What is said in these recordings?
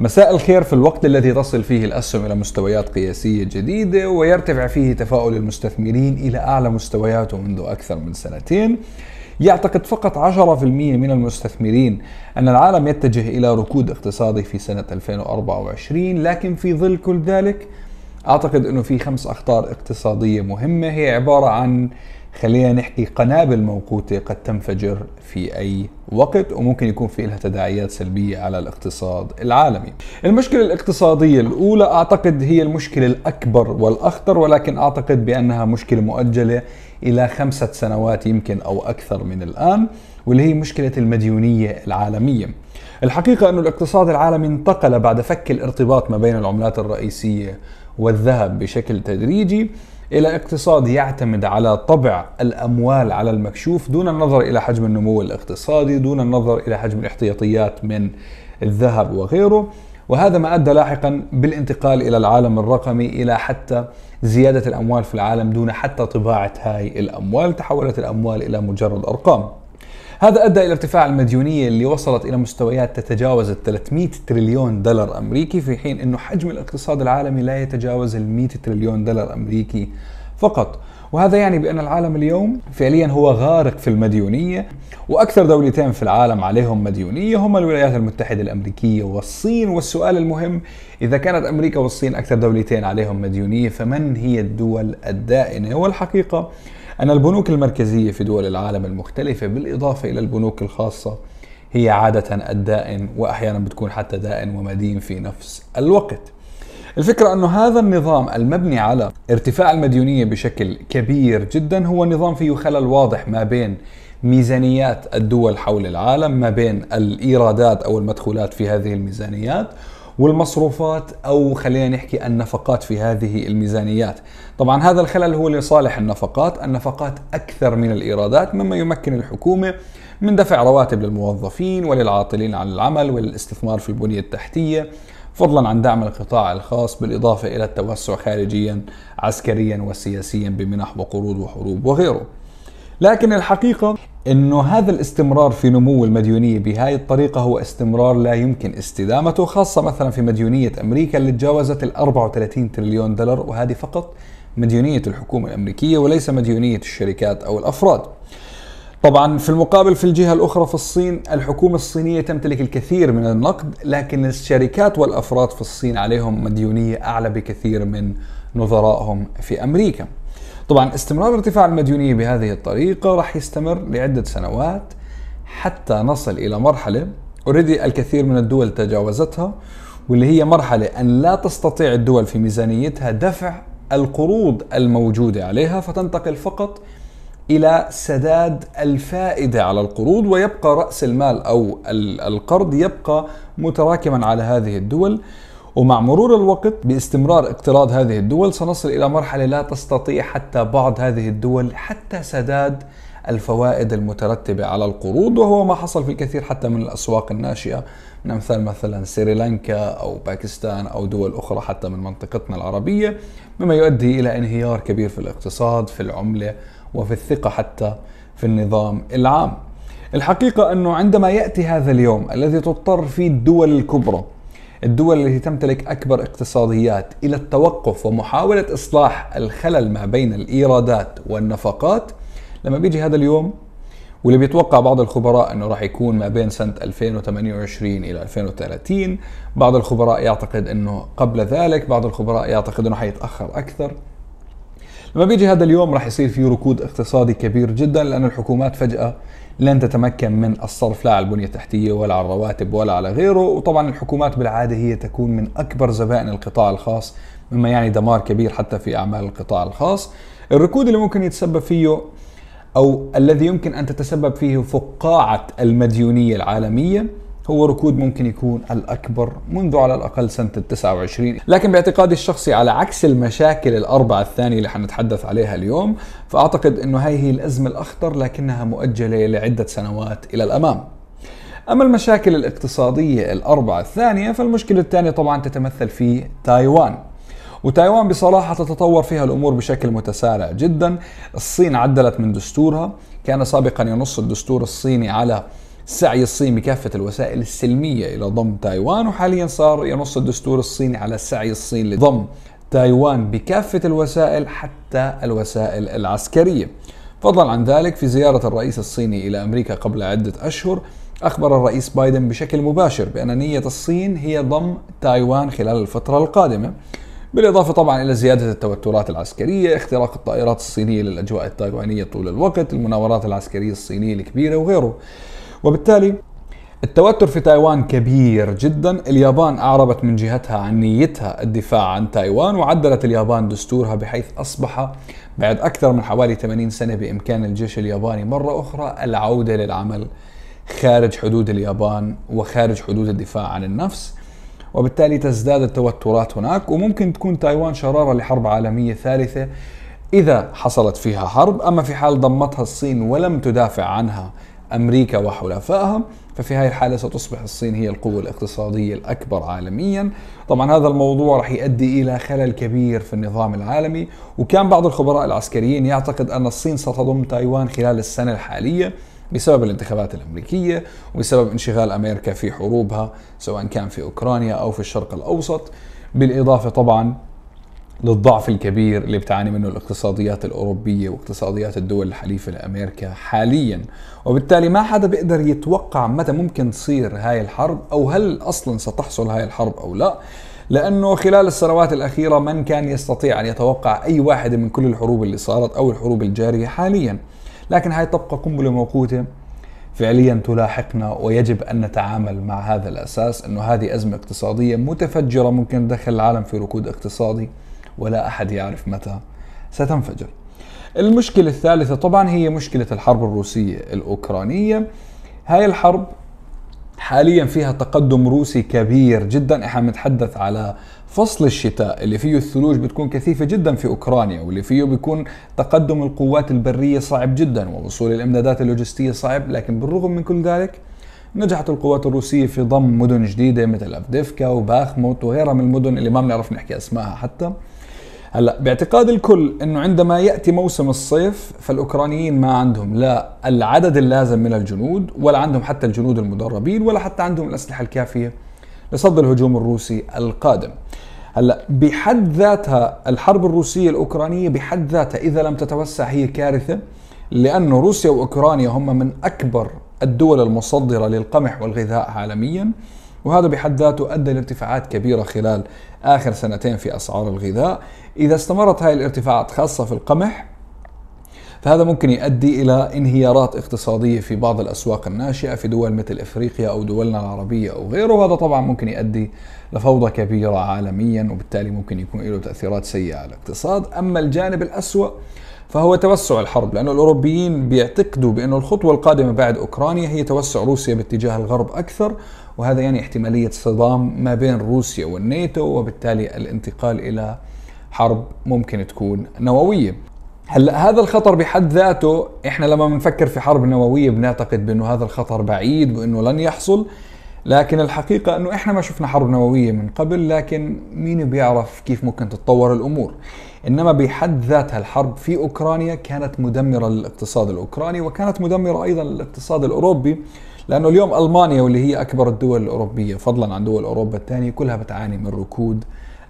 مساء الخير في الوقت الذي تصل فيه الأسهم إلى مستويات قياسية جديدة ويرتفع فيه تفاؤل المستثمرين إلى أعلى مستوياته منذ أكثر من سنتين يعتقد فقط 10% من المستثمرين أن العالم يتجه إلى ركود اقتصادي في سنة 2024 لكن في ظل كل ذلك أعتقد أنه في خمس أخطار اقتصادية مهمة هي عبارة عن خلينا نحكي قنابل موقوتة قد تنفجر في أي وقت وممكن يكون في لها تداعيات سلبية على الاقتصاد العالمي المشكلة الاقتصادية الأولى أعتقد هي المشكلة الأكبر والأخطر ولكن أعتقد بأنها مشكلة مؤجلة إلى خمسة سنوات يمكن أو أكثر من الآن واللي هي مشكلة المديونية العالمية الحقيقة أن الاقتصاد العالمي انتقل بعد فك الارتباط ما بين العملات الرئيسية والذهب بشكل تدريجي الى اقتصاد يعتمد على طبع الاموال على المكشوف دون النظر الى حجم النمو الاقتصادي دون النظر الى حجم الاحتياطيات من الذهب وغيره وهذا ما ادى لاحقا بالانتقال الى العالم الرقمي الى حتى زياده الاموال في العالم دون حتى طباعه هاي الاموال تحولت الاموال الى مجرد ارقام هذا أدى إلى ارتفاع المديونية اللي وصلت إلى مستويات تتجاوز ال 300 تريليون دولار أمريكي في حين أنه حجم الاقتصاد العالمي لا يتجاوز ال 100 تريليون دولار أمريكي فقط وهذا يعني بأن العالم اليوم فعليا هو غارق في المديونية وأكثر دولتين في العالم عليهم مديونية هما الولايات المتحدة الأمريكية والصين والسؤال المهم إذا كانت أمريكا والصين أكثر دولتين عليهم مديونية فمن هي الدول الدائنة والحقيقة أن البنوك المركزية في دول العالم المختلفة بالإضافة إلى البنوك الخاصة هي عادة الدائن وأحيانا بتكون حتى دائن ومدين في نفس الوقت الفكرة أنه هذا النظام المبني على ارتفاع المديونية بشكل كبير جدا هو نظام فيه خلل واضح ما بين ميزانيات الدول حول العالم ما بين الإيرادات أو المدخولات في هذه الميزانيات والمصروفات او خلينا نحكي النفقات في هذه الميزانيات. طبعا هذا الخلل هو لصالح النفقات، النفقات اكثر من الايرادات مما يمكن الحكومه من دفع رواتب للموظفين وللعاطلين عن العمل وللاستثمار في البنيه التحتيه، فضلا عن دعم القطاع الخاص بالاضافه الى التوسع خارجيا عسكريا وسياسيا بمنح وقروض وحروب وغيره. لكن الحقيقة انه هذا الاستمرار في نمو المديونيه بهاي الطريقه هو استمرار لا يمكن استدامته خاصه مثلا في مديونيه امريكا اللي تجاوزت ال 34 تريليون دولار وهذه فقط مديونيه الحكومه الامريكيه وليس مديونيه الشركات او الافراد. طبعا في المقابل في الجهه الاخرى في الصين الحكومه الصينيه تمتلك الكثير من النقد لكن الشركات والافراد في الصين عليهم مديونيه اعلى بكثير من نظرائهم في امريكا. طبعا استمرار ارتفاع المديونية بهذه الطريقة راح يستمر لعدة سنوات حتى نصل إلى مرحلة اوريدي الكثير من الدول تجاوزتها واللي هي مرحلة أن لا تستطيع الدول في ميزانيتها دفع القروض الموجودة عليها فتنتقل فقط إلى سداد الفائدة على القروض ويبقى رأس المال أو القرض يبقى متراكما على هذه الدول ومع مرور الوقت باستمرار اقتراض هذه الدول سنصل إلى مرحلة لا تستطيع حتى بعض هذه الدول حتى سداد الفوائد المترتبة على القروض وهو ما حصل في الكثير حتى من الأسواق الناشئة من أمثال مثلا سريلانكا أو باكستان أو دول أخرى حتى من منطقتنا العربية مما يؤدي إلى انهيار كبير في الاقتصاد في العملة وفي الثقة حتى في النظام العام الحقيقة أنه عندما يأتي هذا اليوم الذي تضطر فيه الدول الكبرى الدول التي تمتلك أكبر اقتصاديات إلى التوقف ومحاولة إصلاح الخلل ما بين الإيرادات والنفقات لما بيجي هذا اليوم واللي بيتوقع بعض الخبراء انه راح يكون ما بين سنه 2028 الى 2030 بعض الخبراء يعتقد انه قبل ذلك بعض الخبراء يعتقد انه حيتاخر اكثر لما بيجي هذا اليوم راح يصير في ركود اقتصادي كبير جدا لأن الحكومات فجأة لن تتمكن من الصرف لا على البنية التحتية ولا على الرواتب ولا على غيره وطبعا الحكومات بالعادة هي تكون من أكبر زبائن القطاع الخاص مما يعني دمار كبير حتى في أعمال القطاع الخاص الركود اللي ممكن يتسبب فيه أو الذي يمكن أن تتسبب فيه فقاعة المديونية العالمية هو ركود ممكن يكون الأكبر منذ على الأقل سنة 29 لكن باعتقادي الشخصي على عكس المشاكل الأربعة الثانية اللي حنتحدث عليها اليوم فأعتقد أنه هاي هي الأزمة الأخطر لكنها مؤجلة لعدة سنوات إلى الأمام أما المشاكل الاقتصادية الأربعة الثانية فالمشكلة الثانية طبعا تتمثل في تايوان وتايوان بصراحة تتطور فيها الأمور بشكل متسارع جدا الصين عدلت من دستورها كان سابقا ينص الدستور الصيني على سعي الصين بكافة الوسائل السلمية إلى ضم تايوان وحاليا صار ينص الدستور الصيني على سعي الصين لضم تايوان بكافة الوسائل حتى الوسائل العسكرية فضلا عن ذلك في زيارة الرئيس الصيني إلى أمريكا قبل عدة أشهر أخبر الرئيس بايدن بشكل مباشر بأن نية الصين هي ضم تايوان خلال الفترة القادمة بالإضافة طبعا إلى زيادة التوترات العسكرية اختراق الطائرات الصينية للأجواء التايوانية طول الوقت المناورات العسكرية الصينية الكبيرة وغيره وبالتالي التوتر في تايوان كبير جدا اليابان أعربت من جهتها عن نيتها الدفاع عن تايوان وعدلت اليابان دستورها بحيث أصبح بعد أكثر من حوالي 80 سنة بإمكان الجيش الياباني مرة أخرى العودة للعمل خارج حدود اليابان وخارج حدود الدفاع عن النفس وبالتالي تزداد التوترات هناك وممكن تكون تايوان شرارة لحرب عالمية ثالثة إذا حصلت فيها حرب أما في حال ضمتها الصين ولم تدافع عنها امريكا وحلفائها ففي هذه الحالة ستصبح الصين هي القوة الاقتصادية الأكبر عالميا طبعا هذا الموضوع رح يؤدي إلى خلل كبير في النظام العالمي وكان بعض الخبراء العسكريين يعتقد أن الصين ستضم تايوان خلال السنة الحالية بسبب الانتخابات الأمريكية وبسبب انشغال أمريكا في حروبها سواء كان في أوكرانيا أو في الشرق الأوسط بالإضافة طبعا للضعف الكبير اللي بتعاني منه الاقتصاديات الأوروبية واقتصاديات الدول الحليفة لأمريكا حاليا وبالتالي ما حدا بيقدر يتوقع متى ممكن تصير هاي الحرب أو هل أصلا ستحصل هاي الحرب أو لا لأنه خلال السنوات الأخيرة من كان يستطيع أن يتوقع أي واحدة من كل الحروب اللي صارت أو الحروب الجارية حاليا لكن هاي تبقى قنبلة موقوتة فعليا تلاحقنا ويجب ان نتعامل مع هذا الاساس انه هذه ازمه اقتصاديه متفجره ممكن تدخل العالم في ركود اقتصادي ولا أحد يعرف متى ستنفجر المشكلة الثالثة طبعا هي مشكلة الحرب الروسية الأوكرانية هاي الحرب حاليا فيها تقدم روسي كبير جدا احنا بنتحدث على فصل الشتاء اللي فيه الثلوج بتكون كثيفة جدا في أوكرانيا واللي فيه بيكون تقدم القوات البرية صعب جدا ووصول الإمدادات اللوجستية صعب لكن بالرغم من كل ذلك نجحت القوات الروسية في ضم مدن جديدة مثل أفديفكا وباخموت وغيرها من المدن اللي ما بنعرف نحكي أسمائها حتى هلا باعتقاد الكل انه عندما ياتي موسم الصيف فالاوكرانيين ما عندهم لا العدد اللازم من الجنود ولا عندهم حتى الجنود المدربين ولا حتى عندهم الاسلحه الكافيه لصد الهجوم الروسي القادم. هلا بحد ذاتها الحرب الروسيه الاوكرانيه بحد ذاتها اذا لم تتوسع هي كارثه لانه روسيا واوكرانيا هم من اكبر الدول المصدره للقمح والغذاء عالميا. وهذا بحد ذاته أدى لارتفاعات كبيرة خلال آخر سنتين في أسعار الغذاء إذا استمرت هاي الارتفاعات خاصة في القمح فهذا ممكن يؤدي إلى انهيارات اقتصادية في بعض الأسواق الناشئة في دول مثل إفريقيا أو دولنا العربية أو غيره وهذا طبعا ممكن يؤدي لفوضى كبيرة عالميا وبالتالي ممكن يكون له تأثيرات سيئة على الاقتصاد أما الجانب الأسوأ فهو توسع الحرب لأن الأوروبيين بيعتقدوا بأن الخطوة القادمة بعد أوكرانيا هي توسع روسيا باتجاه الغرب أكثر وهذا يعني احتمالية صدام ما بين روسيا والنيتو وبالتالي الانتقال إلى حرب ممكن تكون نووية هلا هذا الخطر بحد ذاته احنا لما بنفكر في حرب نوويه بنعتقد بانه هذا الخطر بعيد وانه لن يحصل لكن الحقيقه انه احنا ما شفنا حرب نوويه من قبل لكن مين بيعرف كيف ممكن تتطور الامور انما بحد ذاتها الحرب في اوكرانيا كانت مدمره للاقتصاد الاوكراني وكانت مدمره ايضا للاقتصاد الاوروبي لانه اليوم المانيا واللي هي اكبر الدول الاوروبيه فضلا عن دول اوروبا الثانيه كلها بتعاني من ركود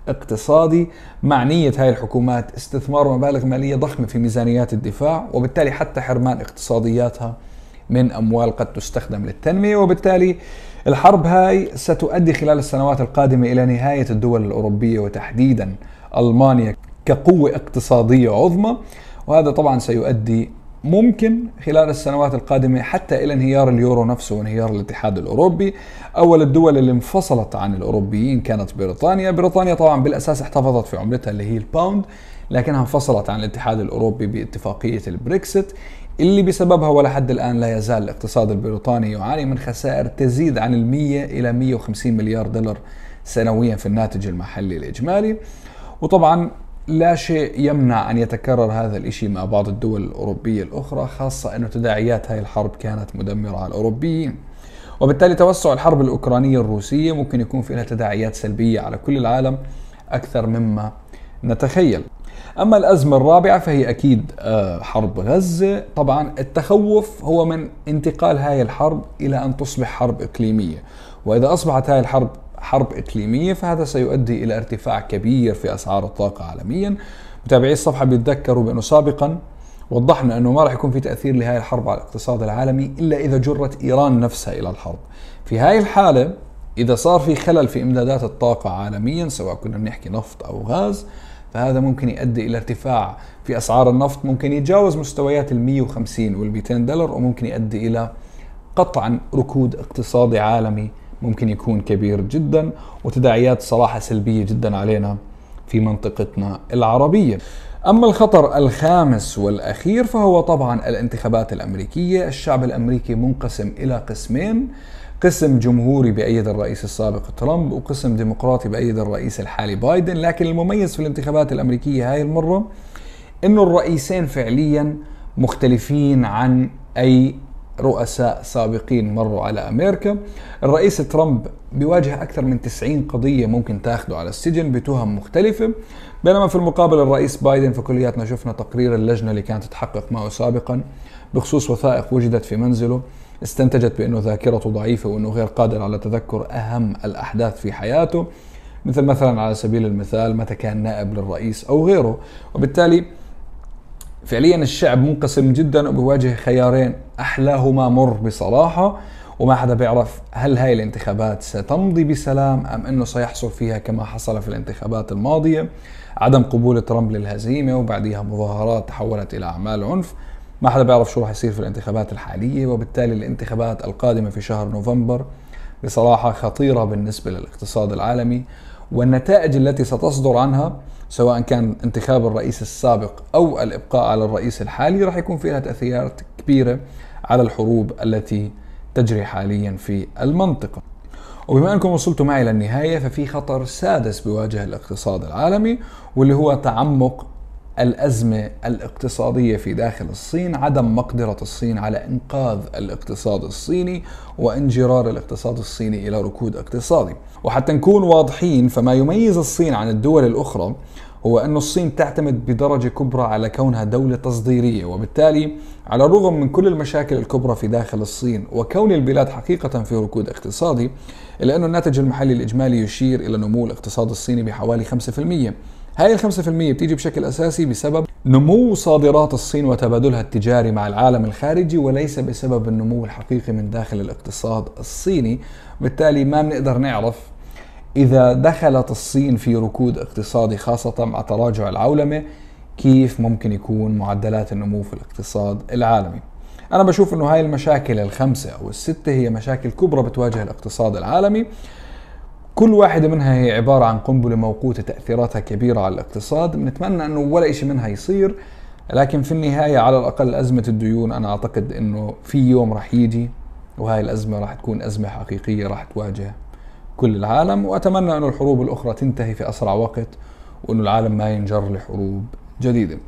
اقتصادي مع نية هاي الحكومات استثمار مبالغ مالية ضخمة في ميزانيات الدفاع وبالتالي حتى حرمان اقتصادياتها من أموال قد تستخدم للتنمية وبالتالي الحرب هاي ستؤدي خلال السنوات القادمة إلى نهاية الدول الأوروبية وتحديدا ألمانيا كقوة اقتصادية عظمى وهذا طبعا سيؤدي ممكن خلال السنوات القادمة حتى إلى انهيار اليورو نفسه وانهيار الاتحاد الأوروبي أول الدول اللي انفصلت عن الأوروبيين كانت بريطانيا بريطانيا طبعا بالأساس احتفظت في عملتها اللي هي الباوند لكنها انفصلت عن الاتحاد الأوروبي باتفاقية البريكسيت اللي بسببها ولحد الآن لا يزال الاقتصاد البريطاني يعاني من خسائر تزيد عن المية إلى 150 مليار دولار سنويا في الناتج المحلي الإجمالي وطبعا لا شيء يمنع أن يتكرر هذا الإشي مع بعض الدول الأوروبية الأخرى خاصة أن تداعيات هذه الحرب كانت مدمرة على الأوروبيين وبالتالي توسع الحرب الأوكرانية الروسية ممكن يكون في لها تداعيات سلبية على كل العالم أكثر مما نتخيل أما الأزمة الرابعة فهي أكيد آه، حرب غزة طبعا التخوف هو من انتقال هذه الحرب إلى أن تصبح حرب إقليمية وإذا أصبحت هذه الحرب حرب إقليمية فهذا سيؤدي إلى ارتفاع كبير في أسعار الطاقة عالميا متابعي الصفحة بيتذكروا بأنه سابقا وضحنا أنه ما راح يكون في تأثير لهذه الحرب على الاقتصاد العالمي إلا إذا جرت إيران نفسها إلى الحرب في هاي الحالة إذا صار في خلل في إمدادات الطاقة عالميا سواء كنا بنحكي نفط أو غاز فهذا ممكن يؤدي إلى ارتفاع في أسعار النفط ممكن يتجاوز مستويات ال 150 وال 200 دولار وممكن يؤدي إلى قطعا ركود اقتصادي عالمي ممكن يكون كبير جدا وتداعيات صراحة سلبية جدا علينا في منطقتنا العربية أما الخطر الخامس والأخير فهو طبعا الانتخابات الأمريكية الشعب الأمريكي منقسم إلى قسمين قسم جمهوري بأيد الرئيس السابق ترامب وقسم ديمقراطي بأيد الرئيس الحالي بايدن لكن المميز في الانتخابات الأمريكية هاي المرة أنه الرئيسين فعليا مختلفين عن أي رؤساء سابقين مروا على امريكا الرئيس ترامب بيواجه اكثر من 90 قضيه ممكن تاخده على السجن بتهم مختلفه بينما في المقابل الرئيس بايدن فكلياتنا شفنا تقرير اللجنه اللي كانت تتحقق معه سابقا بخصوص وثائق وجدت في منزله استنتجت بانه ذاكرته ضعيفه وانه غير قادر على تذكر اهم الاحداث في حياته مثل مثلا على سبيل المثال متى كان نائب للرئيس او غيره وبالتالي فعليا الشعب منقسم جدا وبيواجه خيارين احلاهما مر بصراحه وما حدا بيعرف هل هاي الانتخابات ستمضي بسلام ام انه سيحصل فيها كما حصل في الانتخابات الماضيه عدم قبول ترامب للهزيمه وبعديها مظاهرات تحولت الى اعمال عنف ما حدا بيعرف شو راح يصير في الانتخابات الحاليه وبالتالي الانتخابات القادمه في شهر نوفمبر بصراحه خطيره بالنسبه للاقتصاد العالمي والنتائج التي ستصدر عنها سواء كان انتخاب الرئيس السابق او الابقاء على الرئيس الحالي راح يكون فيها تاثيرات كبيره على الحروب التي تجري حاليا في المنطقه. وبما انكم وصلتوا معي للنهايه ففي خطر سادس بيواجه الاقتصاد العالمي واللي هو تعمق الازمه الاقتصاديه في داخل الصين، عدم مقدره الصين على انقاذ الاقتصاد الصيني وانجرار الاقتصاد الصيني الى ركود اقتصادي، وحتى نكون واضحين فما يميز الصين عن الدول الاخرى هو أن الصين تعتمد بدرجة كبرى على كونها دولة تصديرية وبالتالي على الرغم من كل المشاكل الكبرى في داخل الصين وكون البلاد حقيقة في ركود اقتصادي إلا أن الناتج المحلي الإجمالي يشير إلى نمو الاقتصاد الصيني بحوالي 5% هاي ال 5% بتيجي بشكل اساسي بسبب نمو صادرات الصين وتبادلها التجاري مع العالم الخارجي وليس بسبب النمو الحقيقي من داخل الاقتصاد الصيني، بالتالي ما بنقدر نعرف اذا دخلت الصين في ركود اقتصادي خاصه مع تراجع العولمه كيف ممكن يكون معدلات النمو في الاقتصاد العالمي. انا بشوف انه هاي المشاكل الخمسه او السته هي مشاكل كبرى بتواجه الاقتصاد العالمي كل واحدة منها هي عبارة عن قنبلة موقوتة تأثيراتها كبيرة على الاقتصاد بنتمنى أنه ولا شيء منها يصير لكن في النهاية على الأقل أزمة الديون أنا أعتقد أنه في يوم رح يجي وهاي الأزمة راح تكون أزمة حقيقية راح تواجه كل العالم وأتمنى أن الحروب الأخرى تنتهي في أسرع وقت وأن العالم ما ينجر لحروب جديدة